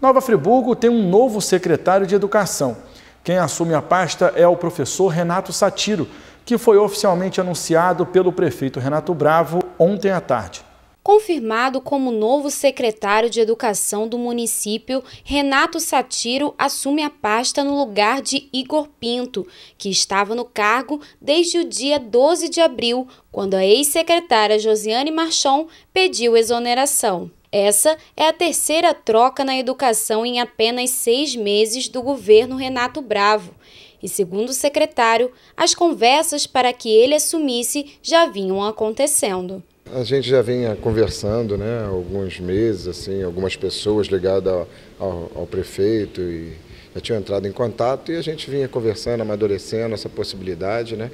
Nova Friburgo tem um novo secretário de Educação. Quem assume a pasta é o professor Renato Satiro, que foi oficialmente anunciado pelo prefeito Renato Bravo ontem à tarde. Confirmado como novo secretário de Educação do município, Renato Satiro assume a pasta no lugar de Igor Pinto, que estava no cargo desde o dia 12 de abril, quando a ex-secretária Josiane Marchon pediu exoneração. Essa é a terceira troca na educação em apenas seis meses do governo Renato Bravo. E, segundo o secretário, as conversas para que ele assumisse já vinham acontecendo. A gente já vinha conversando, né, alguns meses, assim, algumas pessoas ligadas ao, ao, prefeito e já tinham entrado em contato e a gente vinha conversando, amadurecendo essa possibilidade, né?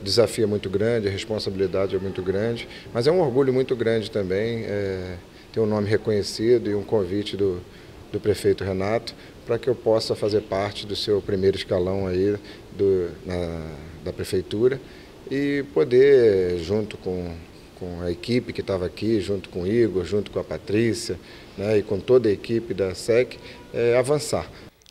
O desafio é muito grande, a responsabilidade é muito grande, mas é um orgulho muito grande também. É um nome reconhecido e um convite do, do prefeito Renato para que eu possa fazer parte do seu primeiro escalão aí do, na, da prefeitura e poder, junto com, com a equipe que estava aqui, junto com o Igor, junto com a Patrícia né, e com toda a equipe da SEC, é, avançar.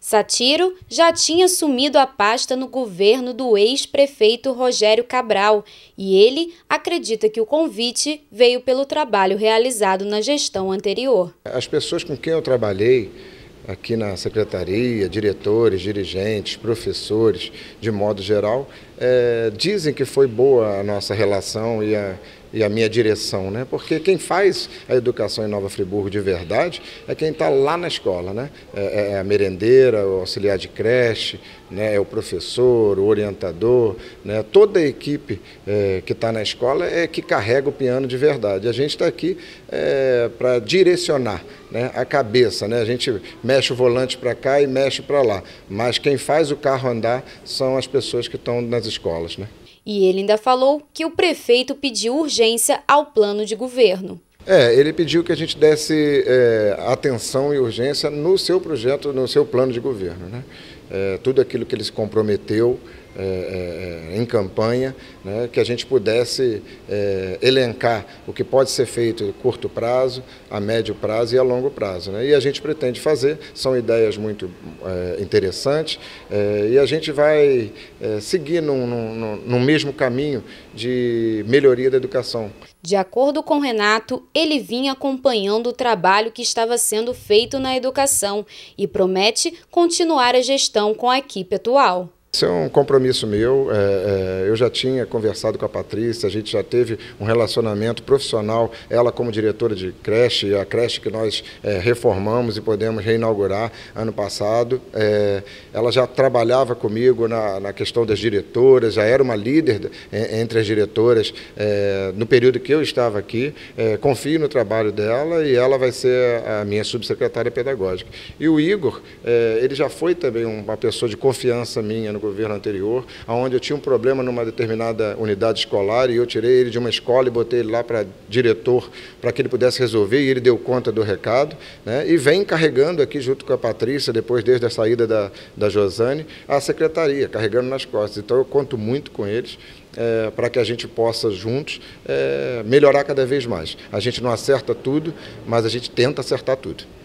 Satiro já tinha assumido a pasta no governo do ex-prefeito Rogério Cabral e ele acredita que o convite veio pelo trabalho realizado na gestão anterior. As pessoas com quem eu trabalhei aqui na secretaria, diretores, dirigentes, professores, de modo geral, é, dizem que foi boa a nossa relação e a, e a minha direção, né? Porque quem faz a educação em Nova Friburgo de verdade é quem está lá na escola, né? É, é, é, a merendeira, o auxiliar de creche, né? É o professor, o orientador, né? Toda a equipe é, que está na escola é que carrega o piano de verdade. A gente está aqui é, para direcionar, né? A cabeça, né? A gente mexe o volante para cá e mexe para lá, mas quem faz o carro andar são as pessoas que estão nas escolas. Né? E ele ainda falou que o prefeito pediu urgência ao plano de governo. É, ele pediu que a gente desse é, atenção e urgência no seu projeto, no seu plano de governo. Né? É, tudo aquilo que ele se comprometeu é, é, é, em campanha, né, que a gente pudesse é, elencar o que pode ser feito a curto prazo, a médio prazo e a longo prazo. Né? E a gente pretende fazer, são ideias muito é, interessantes é, e a gente vai seguir num, num, num mesmo caminho de melhoria da educação. De acordo com Renato, ele vinha acompanhando o trabalho que estava sendo feito na educação e promete continuar a gestão com a equipe atual. Isso é um compromisso meu. É, é, eu já tinha conversado com a Patrícia, a gente já teve um relacionamento profissional, ela como diretora de creche, a creche que nós é, reformamos e podemos reinaugurar ano passado. É, ela já trabalhava comigo na, na, questão das diretoras, já era uma líder é, entre as diretoras é, no período que eu estava aqui. confio no trabalho dela e ela vai ser a minha subsecretária pedagógica. E o Igor, ele já foi também uma pessoa de confiança minha no governo anterior, onde eu tinha um problema numa determinada unidade escolar e eu tirei ele de uma escola e botei ele lá para diretor, para que ele pudesse resolver, e ele deu conta do recado. Né? E vem carregando aqui, junto com a Patrícia, depois desde a saída da, da Josane, a secretaria, carregando nas costas. Então eu conto muito com eles. É, para que a gente possa juntos é, melhorar cada vez mais. A gente não acerta tudo, mas a gente tenta acertar tudo.